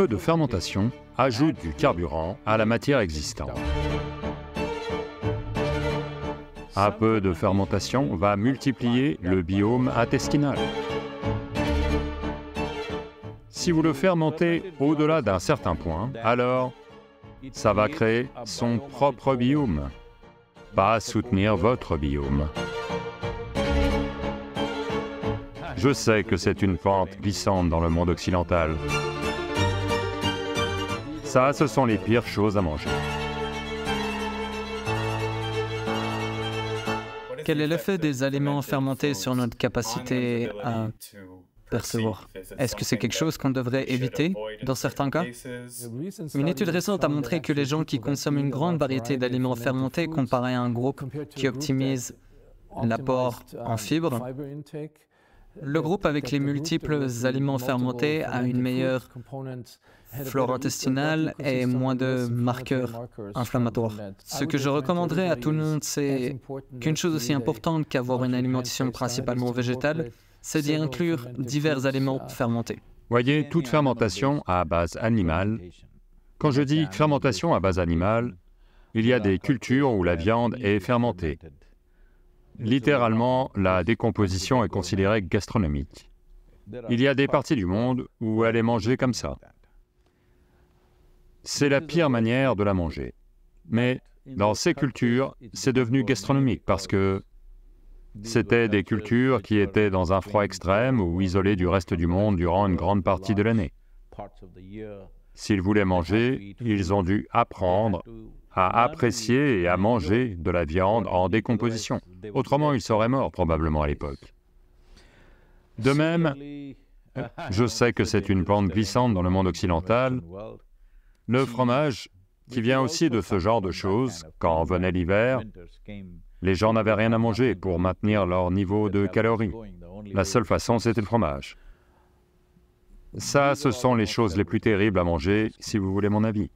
Un peu de fermentation ajoute du carburant à la matière existante. Un peu de fermentation va multiplier le biome intestinal. Si vous le fermentez au-delà d'un certain point, alors ça va créer son propre biome, pas soutenir votre biome. Je sais que c'est une pente glissante dans le monde occidental. Ça, ce sont les pires choses à manger. Quel est l'effet des aliments fermentés sur notre capacité à percevoir. Est-ce que c'est quelque chose qu'on devrait éviter dans certains cas Une étude récente a montré que les gens qui consomment une grande variété d'aliments fermentés comparés à un groupe qui optimise l'apport en fibres le groupe avec les multiples aliments fermentés a une meilleure flore intestinale et moins de marqueurs inflammatoires. Ce que je recommanderais à tout le monde, c'est qu'une chose aussi importante qu'avoir une alimentation principalement végétale, c'est d'y inclure divers aliments uh, fermentés. Voyez, toute fermentation à base animale, quand je dis fermentation à base animale, il y a des cultures où la viande est fermentée, Littéralement, la décomposition est considérée gastronomique. Il y a des parties du monde où elle est mangée comme ça. C'est la pire manière de la manger. Mais dans ces cultures, c'est devenu gastronomique parce que c'était des cultures qui étaient dans un froid extrême ou isolées du reste du monde durant une grande partie de l'année. S'ils voulaient manger, ils ont dû apprendre à apprécier et à manger de la viande en décomposition. Autrement, il serait mort probablement à l'époque. De même, euh, je sais que c'est une plante glissante dans le monde occidental, le fromage, qui vient aussi de ce genre de choses, quand venait l'hiver, les gens n'avaient rien à manger pour maintenir leur niveau de calories. La seule façon, c'était le fromage. Ça, ce sont les choses les plus terribles à manger, si vous voulez mon avis,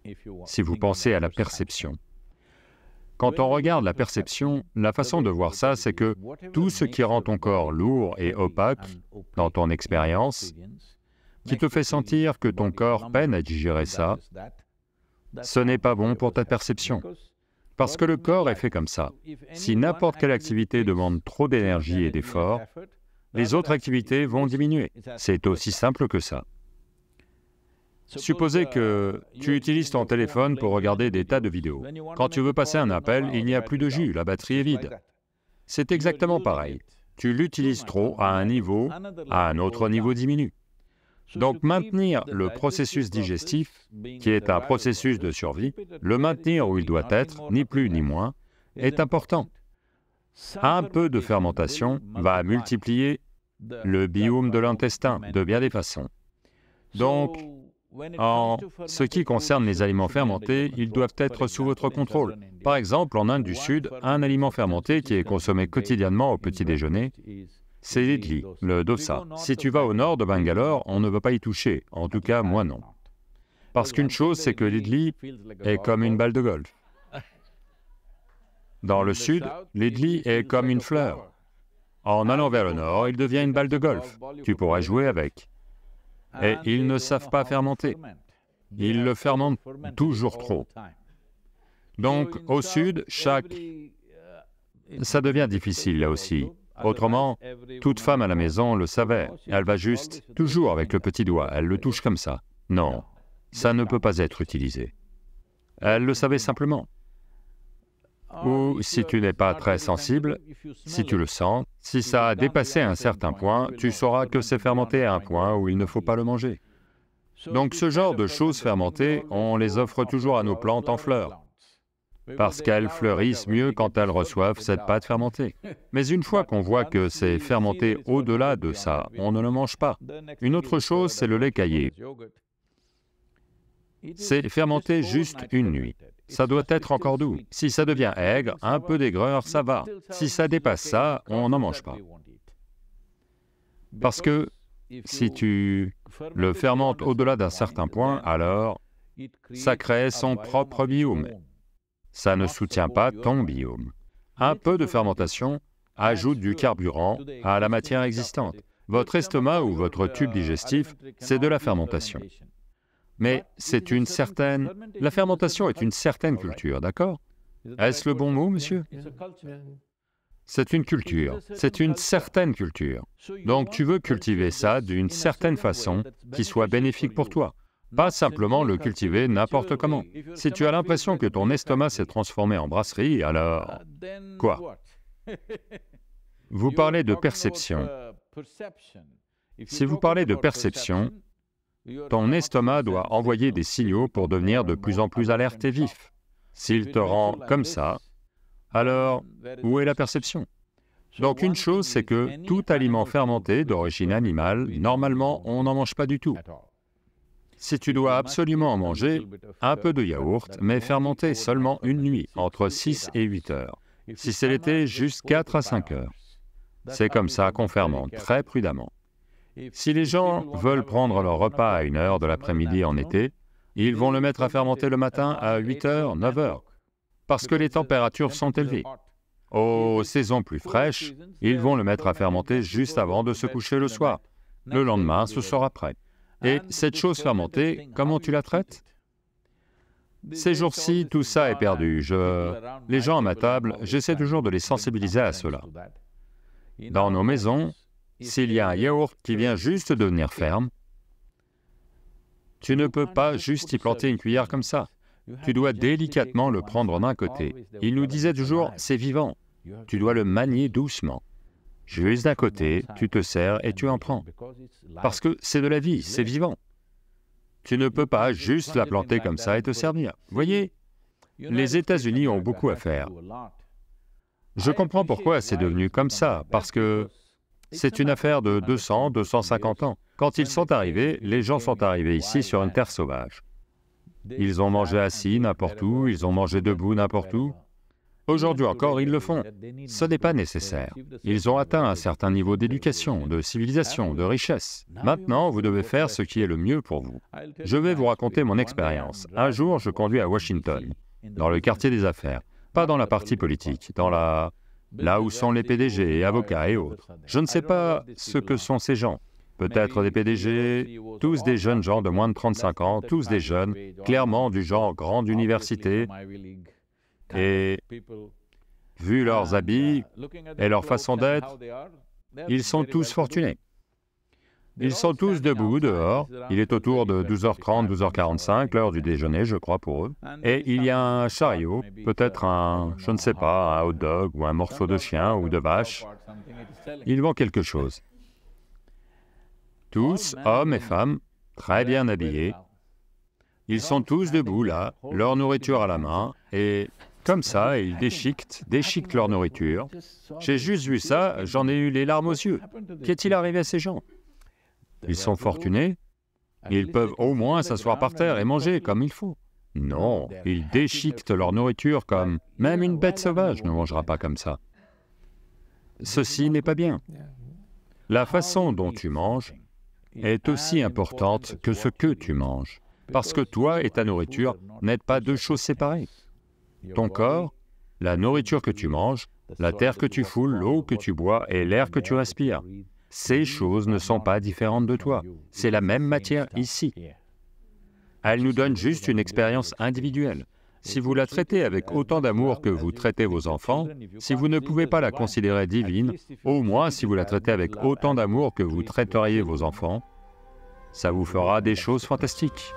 si vous pensez à la perception. Quand on regarde la perception, la façon de voir ça, c'est que tout ce qui rend ton corps lourd et opaque, dans ton expérience, qui te fait sentir que ton corps peine à digérer ça, ce n'est pas bon pour ta perception. Parce que le corps est fait comme ça. Si n'importe quelle activité demande trop d'énergie et d'effort, les autres activités vont diminuer. C'est aussi simple que ça. Supposez que tu utilises ton téléphone pour regarder des tas de vidéos. Quand tu veux passer un appel, il n'y a plus de jus, la batterie est vide. C'est exactement pareil. Tu l'utilises trop à un niveau, à un autre niveau diminue. Donc maintenir le processus digestif, qui est un processus de survie, le maintenir où il doit être, ni plus ni moins, est important. Un peu de fermentation va multiplier le biome de l'intestin de bien des façons. Donc, en ce qui concerne les aliments fermentés, ils doivent être sous votre contrôle. Par exemple, en Inde du Sud, un aliment fermenté qui est consommé quotidiennement au petit déjeuner, c'est l'idli, le dosa. Si tu vas au nord de Bangalore, on ne veut pas y toucher, en tout cas moi non. Parce qu'une chose, c'est que l'idli est comme une balle de golf. Dans le sud, l'idli est comme une fleur. En allant vers le nord, il devient une balle de golf. Tu pourras jouer avec. Et ils ne savent pas fermenter. Ils le fermentent toujours trop. Donc, au sud, chaque... Ça devient difficile là aussi. Autrement, toute femme à la maison le savait. Elle va juste, toujours avec le petit doigt, elle le touche comme ça. Non, ça ne peut pas être utilisé. Elle le savait simplement ou si tu n'es pas très sensible, si tu le sens, si ça a dépassé un certain point, tu sauras que c'est fermenté à un point où il ne faut pas le manger. Donc ce genre de choses fermentées, on les offre toujours à nos plantes en fleurs, parce qu'elles fleurissent mieux quand elles reçoivent cette pâte fermentée. Mais une fois qu'on voit que c'est fermenté au-delà de ça, on ne le mange pas. Une autre chose, c'est le lait caillé. C'est fermenté juste une nuit ça doit être encore doux. Si ça devient aigre, un peu d'aigreur, ça va. Si ça dépasse ça, on n'en mange pas. Parce que si tu le fermentes au-delà d'un certain point, alors ça crée son propre biome. Ça ne soutient pas ton biome. Un peu de fermentation ajoute du carburant à la matière existante. Votre estomac ou votre tube digestif, c'est de la fermentation. Mais c'est une certaine... La fermentation est une certaine culture, d'accord Est-ce le bon mot, monsieur C'est une culture, c'est une certaine culture. Donc tu veux cultiver ça d'une certaine façon qui soit bénéfique pour toi, pas simplement le cultiver n'importe comment. Si tu as l'impression que ton estomac s'est transformé en brasserie, alors... Quoi Vous parlez de perception. Si vous parlez de perception, ton estomac doit envoyer des signaux pour devenir de plus en plus alerte et vif. S'il te rend comme ça, alors où est la perception Donc une chose, c'est que tout aliment fermenté d'origine animale, normalement, on n'en mange pas du tout. Si tu dois absolument en manger, un peu de yaourt, mais fermenté seulement une nuit, entre 6 et 8 heures. Si c'est l'été, juste 4 à 5 heures. C'est comme ça qu'on fermente très prudemment. Si les gens veulent prendre leur repas à une heure de l'après-midi en été, ils vont le mettre à fermenter le matin à 8 heures, 9 heures, parce que les températures sont élevées. Aux saisons plus fraîches, ils vont le mettre à fermenter juste avant de se coucher le soir. Le lendemain, ce sera prêt. Et cette chose fermentée, comment tu la traites Ces jours-ci, tout ça est perdu. Je... Les gens à ma table, j'essaie toujours de les sensibiliser à cela. Dans nos maisons, s'il y a un yaourt qui vient juste devenir ferme, tu ne peux pas juste y planter une cuillère comme ça. Tu dois délicatement le prendre d'un côté. Il nous disait toujours, c'est vivant. Tu dois le manier doucement. Juste d'un côté, tu te sers et tu en prends. Parce que c'est de la vie, c'est vivant. Tu ne peux pas juste la planter comme ça et te servir. Voyez, les États-Unis ont beaucoup à faire. Je comprends pourquoi c'est devenu comme ça, parce que c'est une affaire de 200, 250 ans. Quand ils sont arrivés, les gens sont arrivés ici sur une terre sauvage. Ils ont mangé assis n'importe où, ils ont mangé debout n'importe où. Aujourd'hui encore, ils le font. Ce n'est pas nécessaire. Ils ont atteint un certain niveau d'éducation, de civilisation, de richesse. Maintenant, vous devez faire ce qui est le mieux pour vous. Je vais vous raconter mon expérience. Un jour, je conduis à Washington, dans le quartier des affaires, pas dans la partie politique, dans la là où sont les PDG avocats et autres. Je ne sais pas ce que sont ces gens. Peut-être des PDG, tous des jeunes gens de moins de 35 ans, tous des jeunes, clairement du genre grande université. Et vu leurs habits et leur façon d'être, ils sont tous fortunés. Ils sont tous debout dehors. Il est autour de 12h30, 12h45, l'heure du déjeuner, je crois, pour eux. Et il y a un chariot, peut-être euh, un, je ne sais pas, un hot dog ou un morceau de chien ou de vache. Ils vendent quelque chose. Tous, hommes et femmes, très bien habillés. Ils sont tous debout là, leur nourriture à la main, et comme ça, ils déchiquent, déchiquent leur nourriture. J'ai juste vu ça, j'en ai eu les larmes aux yeux. Qu'est-il arrivé à ces gens ils sont fortunés, ils peuvent au moins s'asseoir par terre et manger comme il faut. Non, ils déchiquetent leur nourriture comme même une bête sauvage ne mangera pas comme ça. Ceci n'est pas bien. La oh, façon dont tu manges est aussi importante que ce que tu manges, parce que toi et ta nourriture n'êtes pas deux choses séparées. Ton corps, la nourriture que tu manges, la terre que tu foules, l'eau que tu bois et l'air que tu respires, ces choses ne sont pas différentes de toi. C'est la même matière ici. Elle nous donne juste une expérience individuelle. Si vous la traitez avec autant d'amour que vous traitez vos enfants, si vous ne pouvez pas la considérer divine, au moins si vous la traitez avec autant d'amour que vous traiteriez vos enfants, ça vous fera des choses fantastiques.